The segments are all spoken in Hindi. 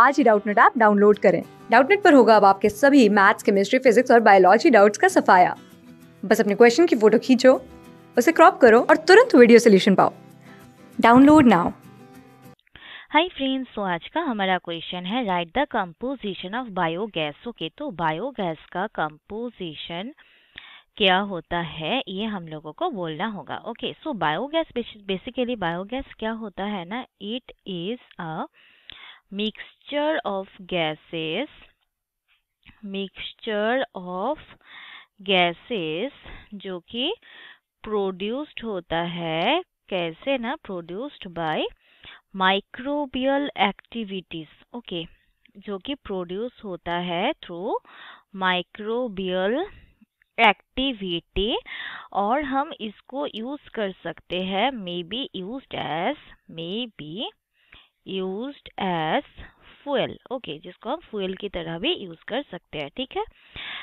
आज ही डाउटनेट ऐप डाउनलोड करें डाउटनेट पर होगा अब आपके सभी मैथ्स केमिस्ट्री फिजिक्स और बायोलॉजी डाउट्स का सफाया बस अपने क्वेश्चन की फोटो खींचो उसे क्रॉप करो और तुरंत वीडियो सोल्यूशन पाओ डाउनलोड नाउ हाय फ्रेंड्स तो आज का हमारा क्वेश्चन है write the composition of biogas okay तो बायोगैस का कंपोजिशन क्या होता है ये हम लोगों को बोलना होगा okay so biogas basically biogas क्या होता है ना it is a mixture of gases mixture of gases जो कि produced होता है कैसे ना produced by microbial activities okay जो कि produce होता है through microbial एक्टिविटी और हम इसको यूज़ कर सकते हैं may be use as may be used as fuel okay जिसको हम फ्यूल की तरह भी यूज कर सकते हैं ठीक है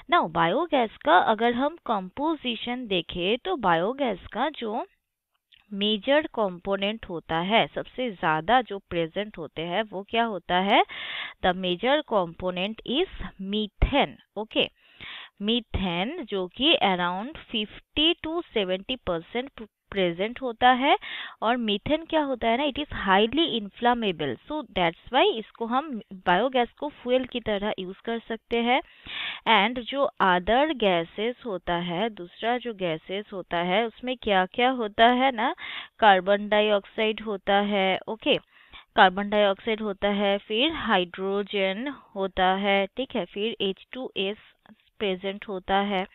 ना बायोगैस का अगर हम कंपोजिशन देखें तो बायोगैस का जो मेजर कंपोनेंट होता है सबसे ज़्यादा जो प्रेजेंट होते हैं वो क्या होता है the major component is methane okay methane जो कि अराउंड 50 टू 70 परसेंट प्रेजेंट होता है और मीथेन क्या होता है ना it is highly inflammable so that's why इसको हम बायोगैस को फ्यूल की तरह यूज़ कर सकते हैं एंड जो अदर गैसेस होता है दूसरा जो गैसेस होता है उसमें क्या क्या होता है ना कार्बन डाइऑक्साइड होता है ओके okay? कार्बन डाइऑक्साइड होता है फिर हाइड्रोजन होता है ठीक है फिर एच टू प्रेजेंट होता है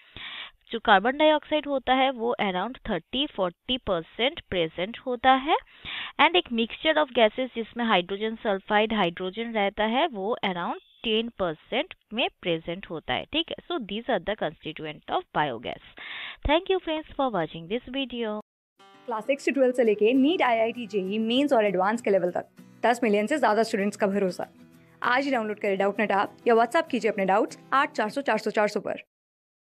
जो कार्बन डाइऑक्साइड होता है वो around thirty forty percent present होता है एंड एक मिक्सचर ऑफ गैसेस जिसमें हाइड्रोजन सल्फाइड हाइड्रोजन रहता है वो अराउंड टेन परसेंट में प्रेजेंट होता है ठीक है so these are the constituent of biogas thank you friends for watching this video class six से ट्वेल्थ से लेके NEET I I T JEE mains और एडवांस के लेवल तक दस मिलियन से ज्यादा स्टूडेंट्स का भरोसा आज ही डाउनलोड करें डाउट नेट ऐप या व्हाट्सएप कीजिए अपने डाउट्स आठ चार सौ चार सौ चार सौ पर